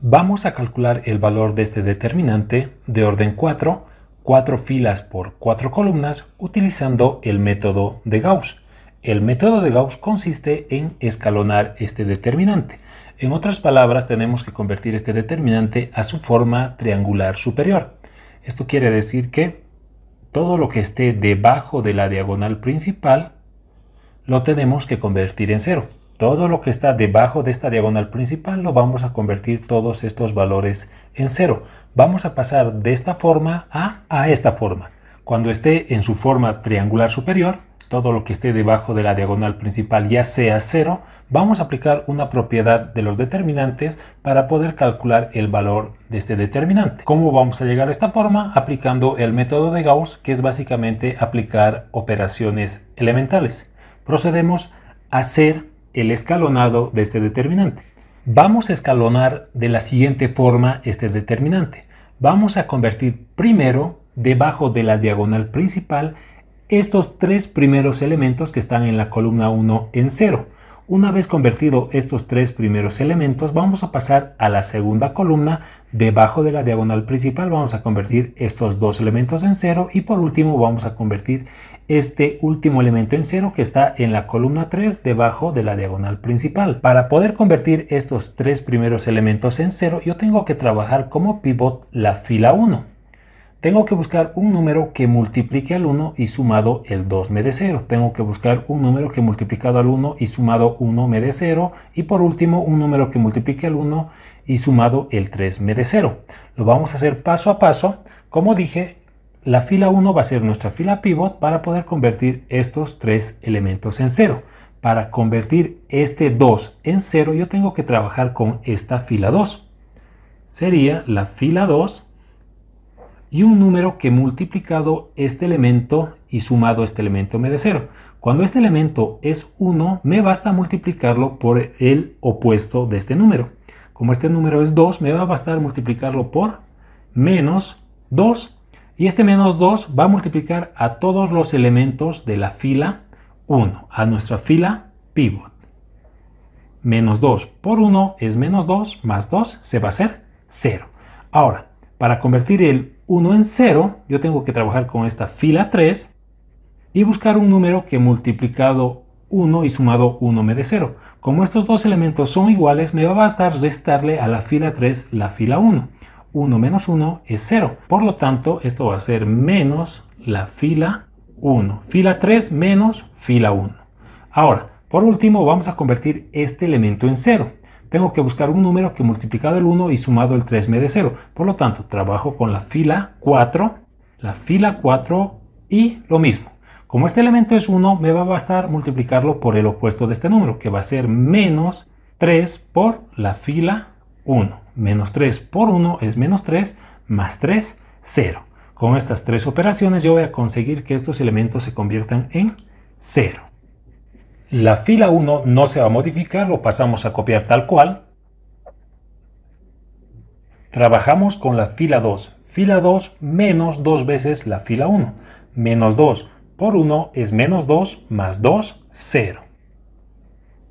Vamos a calcular el valor de este determinante de orden 4, 4 filas por 4 columnas, utilizando el método de Gauss. El método de Gauss consiste en escalonar este determinante. En otras palabras, tenemos que convertir este determinante a su forma triangular superior. Esto quiere decir que todo lo que esté debajo de la diagonal principal lo tenemos que convertir en cero. Todo lo que está debajo de esta diagonal principal lo vamos a convertir todos estos valores en cero. Vamos a pasar de esta forma a, esta forma. Cuando esté en su forma triangular superior, todo lo que esté debajo de la diagonal principal ya sea cero, vamos a aplicar una propiedad de los determinantes para poder calcular el valor de este determinante. ¿Cómo vamos a llegar a esta forma? Aplicando el método de Gauss, que es básicamente aplicar operaciones elementales. Procedemos a hacer el escalonado de este determinante. Vamos a escalonar de la siguiente forma este determinante. Vamos a convertir primero debajo de la diagonal principal estos tres primeros elementos que están en la columna 1 en 0. Una vez convertido estos tres primeros elementos, vamos a pasar a la segunda columna. Debajo de la diagonal principal vamos a convertir estos dos elementos en cero y por último vamos a convertir este último elemento en cero que está en la columna 3 debajo de la diagonal principal. Para poder convertir estos tres primeros elementos en cero, yo tengo que trabajar como pivot la fila 1. Tengo que buscar un número que multiplique al 1 y sumado el 2 me dé 0. Tengo que buscar un número que multiplicado al 1 y sumado 1 me dé 0. Y por último, un número que multiplique al 1 y sumado el 3 me dé 0. Lo vamos a hacer paso a paso. Como dije, la fila 1 va a ser nuestra fila pivot para poder convertir estos tres elementos en 0. Para convertir este 2 en 0, yo tengo que trabajar con esta fila 2. Sería la fila 2 y un número que multiplicado este elemento y sumado este elemento me dé 0. Cuando este elemento es 1, me basta multiplicarlo por el opuesto de este número. Como este número es 2, me va a bastar multiplicarlo por menos 2. Y este menos 2 va a multiplicar a todos los elementos de la fila 1, a nuestra fila pivot. Menos 2 por 1 es menos 2, más 2 se va a hacer 0. Ahora, para convertir el 1 en 0, yo tengo que trabajar con esta fila 3 y buscar un número que multiplicado 1 y sumado 1 me dé 0. Como estos dos elementos son iguales, me va a bastar restarle a la fila 3 la fila 1. 1 menos 1 es 0. Por lo tanto, esto va a ser menos la fila 1. Fila 3 menos fila 1. Ahora, por último, vamos a convertir este elemento en 0 tengo que buscar un número que multiplicado el 1 y sumado el 3 me dé 0. Por lo tanto, trabajo con la fila 4, la fila 4 y lo mismo. Como este elemento es 1, me va a bastar multiplicarlo por el opuesto de este número, que va a ser menos 3 por la fila 1. Menos 3 por 1 es menos 3, más 3, 0. Con estas tres operaciones yo voy a conseguir que estos elementos se conviertan en 0. La fila 1 no se va a modificar, lo pasamos a copiar tal cual. Trabajamos con la fila 2. Fila 2 menos 2 veces la fila 1. Menos 2 por 1 es menos 2 más 2, 0.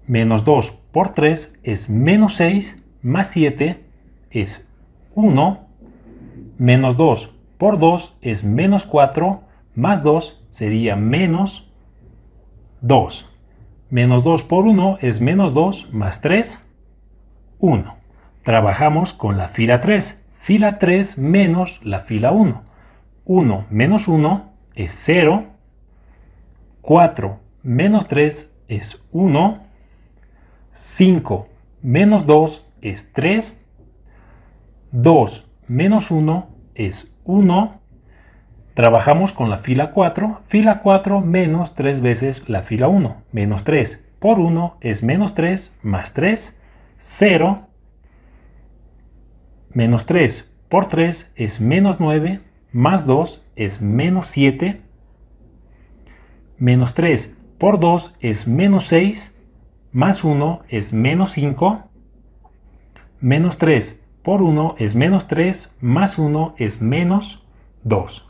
Menos 2 por 3 es menos 6 más 7 es 1. Menos 2 por 2 es menos 4 más 2 sería menos 2. Menos 2 por 1 es menos 2 más 3, 1. Trabajamos con la fila 3. Fila 3 menos la fila 1. 1 menos 1 es 0. 4 menos 3 es 1. 5 menos 2 es 3. 2 menos 1 es 1. Trabajamos con la fila 4, fila 4 menos 3 veces la fila 1, menos 3 por 1 es menos 3, más 3, 0, menos 3 por 3 es menos 9, más 2 es menos 7, menos 3 por 2 es menos 6, más 1 es menos 5, menos 3 por 1 es menos 3, más 1 es menos 2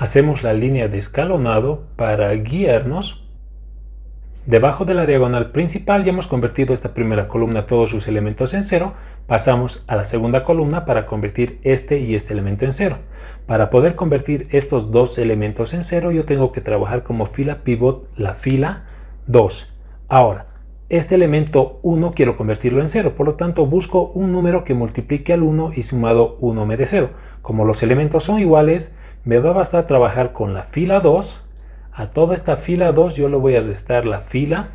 hacemos la línea de escalonado para guiarnos. Debajo de la diagonal principal ya hemos convertido esta primera columna todos sus elementos en cero. Pasamos a la segunda columna para convertir este y este elemento en cero. Para poder convertir estos dos elementos en cero yo tengo que trabajar como fila pivot la fila 2. Ahora, este elemento 1 quiero convertirlo en 0, por lo tanto busco un número que multiplique al 1 y sumado 1 me dé 0. Como los elementos son iguales, me va a bastar trabajar con la fila 2. A toda esta fila 2 yo le voy a restar la fila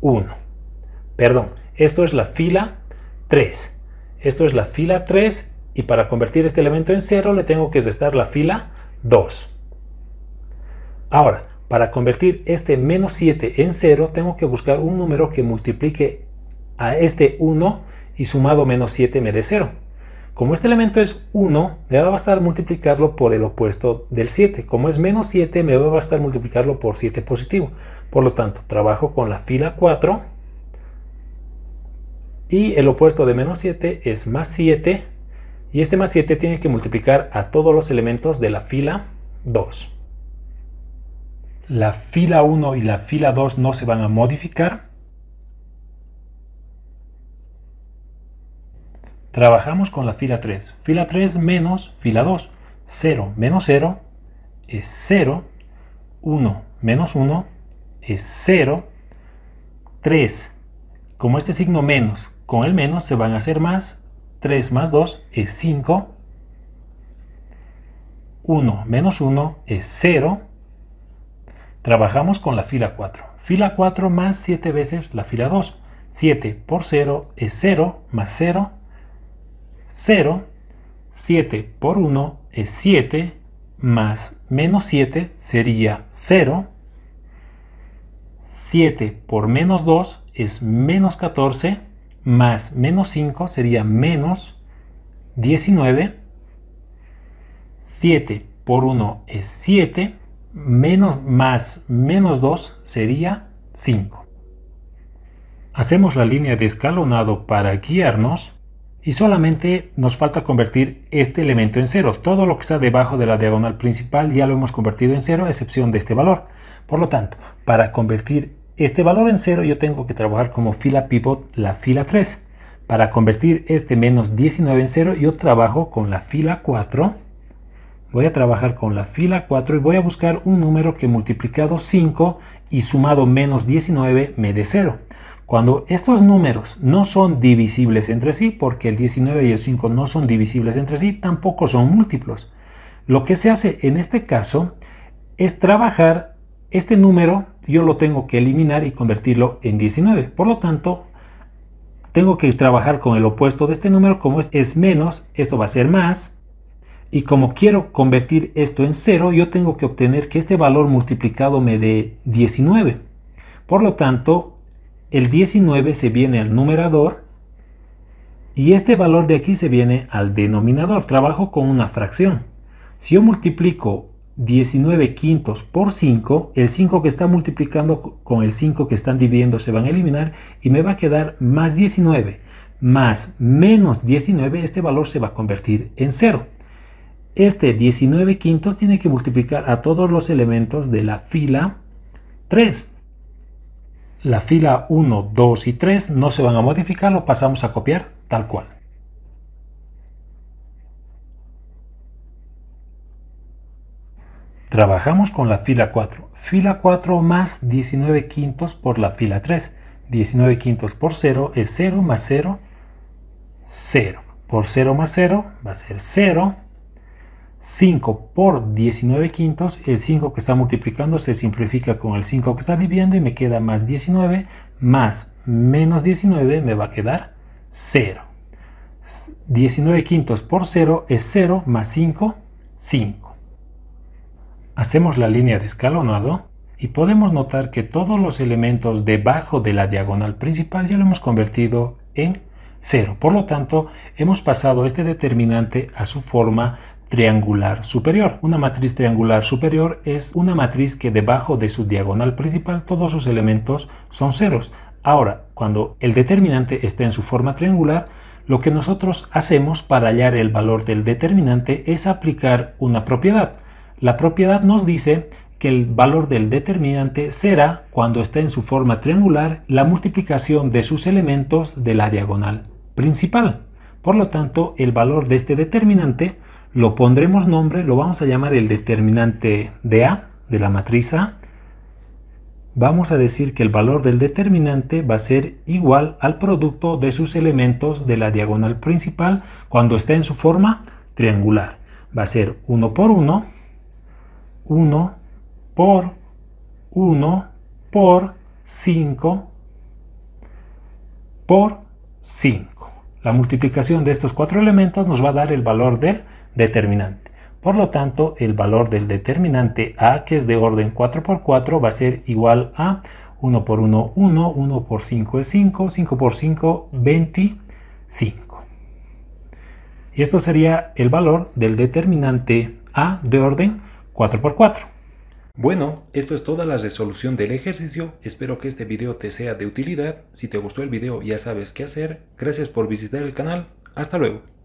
1. Perdón, esto es la fila 3. Esto es la fila 3 y para convertir este elemento en 0 le tengo que restar la fila 2. Ahora, para convertir este menos 7 en 0, tengo que buscar un número que multiplique a este 1 y sumado menos 7 me dé 0. Como este elemento es 1, me va a bastar multiplicarlo por el opuesto del 7. Como es menos 7, me va a bastar multiplicarlo por 7 positivo. Por lo tanto, trabajo con la fila 4 y el opuesto de menos 7 es más 7 y este más 7 tiene que multiplicar a todos los elementos de la fila 2 la fila 1 y la fila 2 no se van a modificar. Trabajamos con la fila 3. Fila 3 menos fila 2. 0 menos 0 es 0. 1 menos 1 es 0. 3. Como este signo menos con el menos se van a hacer más. 3 más 2 es 5. 1 menos 1 es 0. Trabajamos con la fila 4. Fila 4 más 7 veces la fila 2. 7 por 0 es 0 más 0, 0. 7 por 1 es 7 más menos 7 sería 0. 7 por menos 2 es menos 14 más menos 5 sería menos 19. 7 por 1 es 7 menos más menos 2 sería 5. Hacemos la línea de escalonado para guiarnos y solamente nos falta convertir este elemento en 0. Todo lo que está debajo de la diagonal principal ya lo hemos convertido en 0 a excepción de este valor. Por lo tanto, para convertir este valor en 0 yo tengo que trabajar como fila pivot la fila 3. Para convertir este menos 19 en 0 yo trabajo con la fila 4 Voy a trabajar con la fila 4 y voy a buscar un número que multiplicado 5 y sumado menos 19 me dé 0. Cuando estos números no son divisibles entre sí, porque el 19 y el 5 no son divisibles entre sí, tampoco son múltiplos. Lo que se hace en este caso es trabajar este número, yo lo tengo que eliminar y convertirlo en 19. Por lo tanto, tengo que trabajar con el opuesto de este número, como es menos, esto va a ser más, y como quiero convertir esto en 0, yo tengo que obtener que este valor multiplicado me dé 19. Por lo tanto, el 19 se viene al numerador y este valor de aquí se viene al denominador. Trabajo con una fracción. Si yo multiplico 19 quintos por 5, el 5 que está multiplicando con el 5 que están dividiendo se van a eliminar y me va a quedar más 19 más menos 19, este valor se va a convertir en 0. Este 19 quintos tiene que multiplicar a todos los elementos de la fila 3. La fila 1, 2 y 3 no se van a modificar, lo pasamos a copiar tal cual. Trabajamos con la fila 4. Fila 4 más 19 quintos por la fila 3. 19 quintos por 0 es 0 más 0, 0. Por 0 más 0 va a ser 0. 5 por 19 quintos, el 5 que está multiplicando se simplifica con el 5 que está dividiendo y me queda más 19 más menos 19 me va a quedar 0. 19 quintos por 0 es 0 más 5, 5. Hacemos la línea de escalonado y podemos notar que todos los elementos debajo de la diagonal principal ya lo hemos convertido en 0. Por lo tanto, hemos pasado este determinante a su forma triangular superior. Una matriz triangular superior es una matriz que debajo de su diagonal principal todos sus elementos son ceros. Ahora, cuando el determinante está en su forma triangular, lo que nosotros hacemos para hallar el valor del determinante es aplicar una propiedad. La propiedad nos dice que el valor del determinante será, cuando está en su forma triangular, la multiplicación de sus elementos de la diagonal principal. Por lo tanto, el valor de este determinante lo pondremos nombre, lo vamos a llamar el determinante de A, de la matriz A. Vamos a decir que el valor del determinante va a ser igual al producto de sus elementos de la diagonal principal cuando está en su forma triangular. Va a ser 1 por 1, 1 por 1 por 5 por 5. La multiplicación de estos cuatro elementos nos va a dar el valor del determinante. Por lo tanto, el valor del determinante A, que es de orden 4 por 4, va a ser igual a 1 por 1, 1, 1 por 5 es 5, 5 por 5, 25. Y esto sería el valor del determinante A de orden 4 por 4. Bueno, esto es toda la resolución del ejercicio, espero que este video te sea de utilidad, si te gustó el video ya sabes qué hacer, gracias por visitar el canal, hasta luego.